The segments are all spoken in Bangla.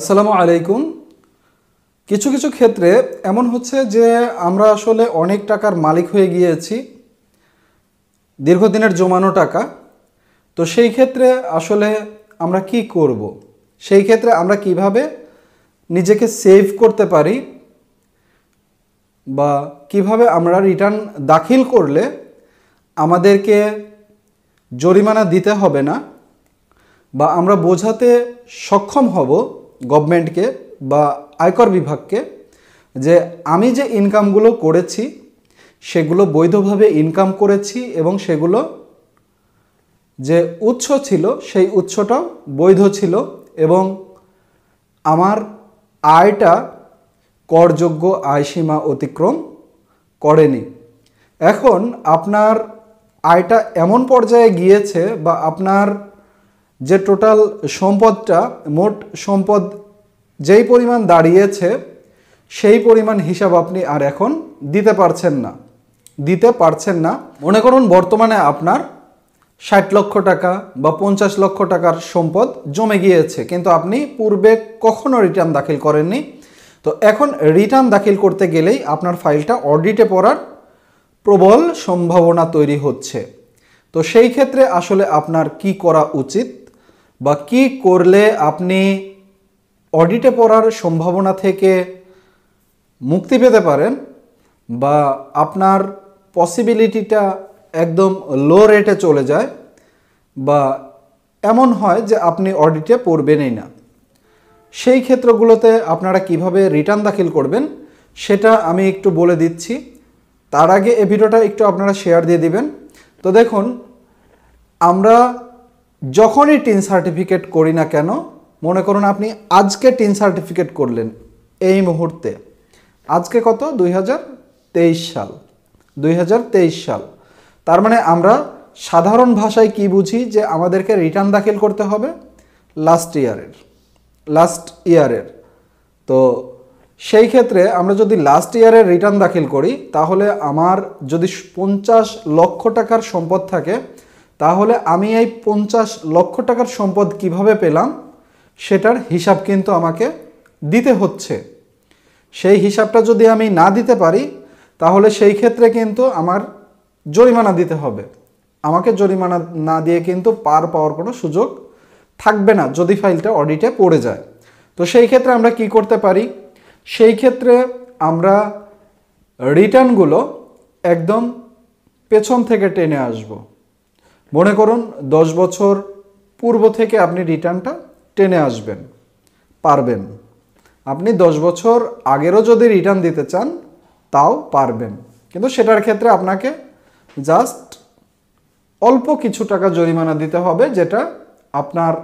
আসসালামু আলাইকুম কিছু কিছু ক্ষেত্রে এমন হচ্ছে যে আমরা আসলে অনেক টাকার মালিক হয়ে গিয়েছি দীর্ঘদিনের জমানো টাকা তো সেই ক্ষেত্রে আসলে আমরা কি করব। সেই ক্ষেত্রে আমরা কিভাবে নিজেকে সেভ করতে পারি বা কিভাবে আমরা রিটার্ন দাখিল করলে আমাদেরকে জরিমানা দিতে হবে না বা আমরা বোঝাতে সক্ষম হব গভর্নমেন্টকে বা আয়কর বিভাগকে যে আমি যে ইনকামগুলো করেছি সেগুলো বৈধভাবে ইনকাম করেছি এবং সেগুলো যে উৎস ছিল সেই উৎসটাও বৈধ ছিল এবং আমার আয়টা করযোগ্য আয়সীমা অতিক্রম করেনি এখন আপনার আয়টা এমন পর্যায়ে গিয়েছে বা আপনার যে টোটাল সম্পদটা মোট সম্পদ যেই পরিমাণ দাঁড়িয়েছে সেই পরিমাণ হিসাব আপনি আর এখন দিতে পারছেন না দিতে পারছেন না মনে করুন বর্তমানে আপনার ষাট লক্ষ টাকা বা পঞ্চাশ লক্ষ টাকার সম্পদ জমে গিয়েছে কিন্তু আপনি পূর্বে কখনো রিটার্ন দাখিল করেননি তো এখন রিটার্ন দাখিল করতে গেলেই আপনার ফাইলটা অডিটে পড়ার প্রবল সম্ভাবনা তৈরি হচ্ছে তো সেই ক্ষেত্রে আসলে আপনার কি করা উচিত বা কি করলে আপনি অডিটে পড়ার সম্ভাবনা থেকে মুক্তি পেতে পারেন বা আপনার পসিবিলিটিটা একদম লো রেটে চলে যায় বা এমন হয় যে আপনি অডিটে পড়বেনই না সেই ক্ষেত্রগুলোতে আপনারা কিভাবে রিটার্ন দাখিল করবেন সেটা আমি একটু বলে দিচ্ছি তার আগে এ ভিডিওটা একটু আপনারা শেয়ার দিয়ে দিবেন তো দেখুন আমরা যখনই টিন সার্টিফিকেট করি না কেন মনে করুন আপনি আজকে টিন সার্টিফিকেট করলেন এই মুহূর্তে আজকে কত দুই সাল দুই সাল তার মানে আমরা সাধারণ ভাষায় কি বুঝি যে আমাদেরকে রিটার্ন দাখিল করতে হবে লাস্ট ইয়ারের লাস্ট ইয়ারের তো সেই ক্ষেত্রে আমরা যদি লাস্ট ইয়ারের রিটার্ন দাখিল করি তাহলে আমার যদি পঞ্চাশ লক্ষ টাকার সম্পদ থাকে তাহলে আমি এই পঞ্চাশ লক্ষ টাকার সম্পদ কিভাবে পেলাম সেটার হিসাব কিন্তু আমাকে দিতে হচ্ছে সেই হিসাবটা যদি আমি না দিতে পারি তাহলে সেই ক্ষেত্রে কিন্তু আমার জরিমানা দিতে হবে আমাকে জরিমানা না দিয়ে কিন্তু পার পাওয়ার কোনো সুযোগ থাকবে না যদি ফাইলটা অডিটে পড়ে যায় তো সেই ক্ষেত্রে আমরা কি করতে পারি সেই ক্ষেত্রে আমরা রিটার্নগুলো একদম পেছন থেকে টেনে আসবো মনে করুন দশ বছর পূর্ব থেকে আপনি রিটার্নটা টেনে আসবেন পারবেন আপনি দশ বছর আগেরও যদি রিটার্ন দিতে চান তাও পারবেন কিন্তু সেটার ক্ষেত্রে আপনাকে জাস্ট অল্প কিছু টাকা জরিমানা দিতে হবে যেটা আপনার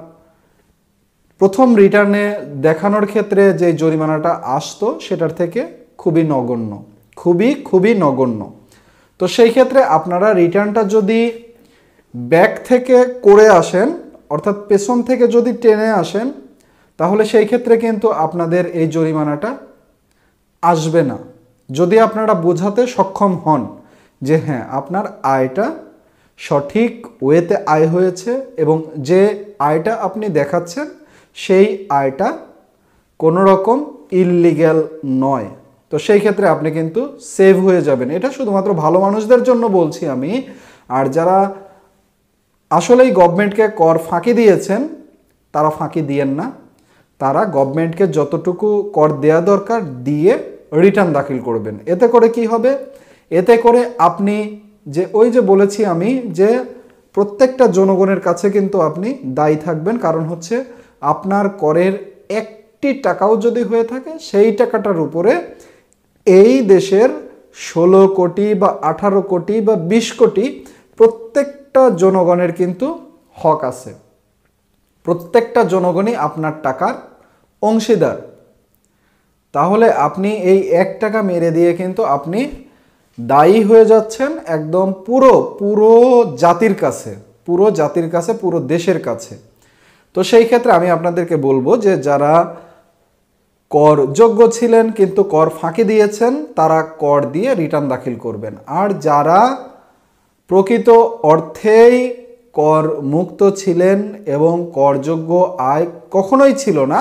প্রথম রিটার্নে দেখানোর ক্ষেত্রে যে জরিমানাটা আসতো সেটার থেকে খুবই নগণ্য খুবই খুবই নগণ্য তো সেই ক্ষেত্রে আপনারা রিটার্নটা যদি ব্যাক থেকে করে আসেন অর্থাৎ পেছন থেকে যদি টেনে আসেন তাহলে সেই ক্ষেত্রে কিন্তু আপনাদের এই জরিমানাটা আসবে না যদি আপনারা বোঝাতে সক্ষম হন যে হ্যাঁ আপনার আয়টা সঠিক ওয়েতে আয় হয়েছে এবং যে আয়টা আপনি দেখাচ্ছেন সেই আয়টা কোনো রকম ইললিগ্যাল নয় তো সেই ক্ষেত্রে আপনি কিন্তু সেভ হয়ে যাবেন এটা শুধুমাত্র ভালো মানুষদের জন্য বলছি আমি আর যারা আসলেই গভর্নমেন্টকে কর ফাঁকি দিয়েছেন তারা ফাঁকি দিয়েন না তারা গভর্নমেন্টকে যতটুকু কর দেওয়া দরকার দিয়ে রিটার্ন দাখিল করবেন এতে করে কি হবে এতে করে আপনি যে ওই যে বলেছি আমি যে প্রত্যেকটা জনগণের কাছে কিন্তু আপনি দায়ী থাকবেন কারণ হচ্ছে আপনার করের একটি টাকাও যদি হয়ে থাকে সেই টাকাটার উপরে এই দেশের ষোলো কোটি বা আঠারো কোটি বা বিশ কোটি প্রত্যেক প্রত্যেকটা জনগণের কিন্তু হক আছে প্রত্যেকটা জনগণই আপনার টাকার অংশীদার তাহলে আপনি এই এক টাকা মেরে দিয়ে কিন্তু আপনি দায়ী হয়ে যাচ্ছেন একদম পুরো পুরো জাতির কাছে পুরো জাতির কাছে পুরো দেশের কাছে তো সেই ক্ষেত্রে আমি আপনাদেরকে বলবো যে যারা কর যোগ্য ছিলেন কিন্তু কর ফাঁকি দিয়েছেন তারা কর দিয়ে রিটার্ন দাখিল করবেন আর যারা প্রকৃত অর্থেই কর মুক্ত ছিলেন এবং করযোগ্য আয় কখনোই ছিল না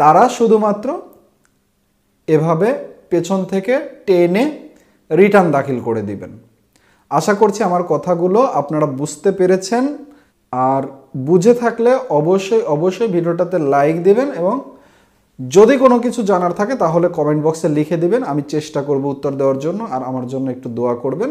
তারা শুধুমাত্র এভাবে পেছন থেকে টেনে রিটার্ন দাখিল করে দিবেন আশা করছি আমার কথাগুলো আপনারা বুঝতে পেরেছেন আর বুঝে থাকলে অবশ্যই অবশ্যই ভিডিওটাতে লাইক দেবেন এবং যদি কোনো কিছু জানার থাকে তাহলে কমেন্ট বক্সে লিখে দিবেন আমি চেষ্টা করব উত্তর দেওয়ার জন্য আর আমার জন্য একটু দোয়া করবেন